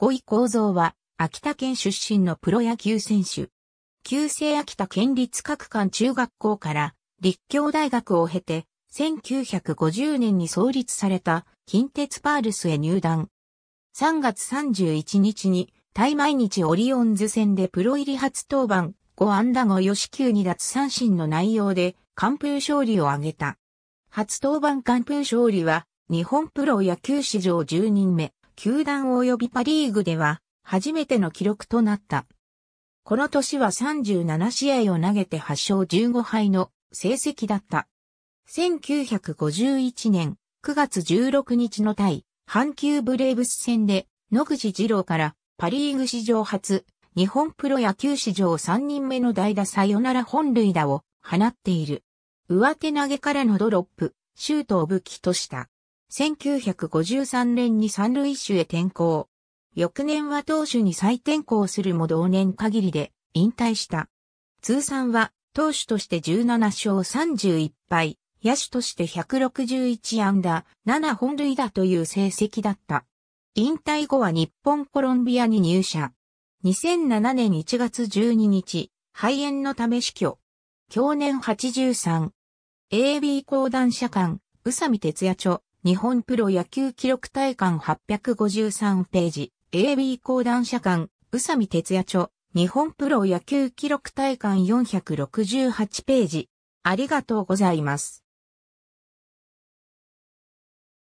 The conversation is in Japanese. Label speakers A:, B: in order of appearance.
A: 五
B: 位構造は、秋田県出身のプロ野球選手。旧制秋田県立各館中学校から立教大学を経て、1950年に創立された近鉄パールスへ入団。3月31日に、対毎日オリオンズ戦でプロ入り初登板、5安打後吉球二奪三振の内容で、完封勝利を挙げた。初登板完封勝利は、日本プロ野球史上10人目。球団及びパリーグでは初めての記録となった。この年は37試合を投げて8勝15敗の成績だった。1951年9月16日の対阪急ブレーブス戦で野口二郎からパリーグ史上初、日本プロ野球史上3人目の代打サヨナラ本塁打を放っている。上手投げからのドロップ、シュートを武器とした。1953年に三塁手へ転向。翌年は投手に再転向するも同年限りで引退した。通算は投手として17勝31敗、野手として161安打、7本塁打という成績だった。引退後は日本コロンビアに入社。2007年1月12日、肺炎のため死去。去年83。AB 講談社館、宇佐美哲也著。日本プロ野球記録大感853ページ、AB 講談社館、宇佐美哲也著、日本プロ野球記録大感468ページ。ありがとうございます。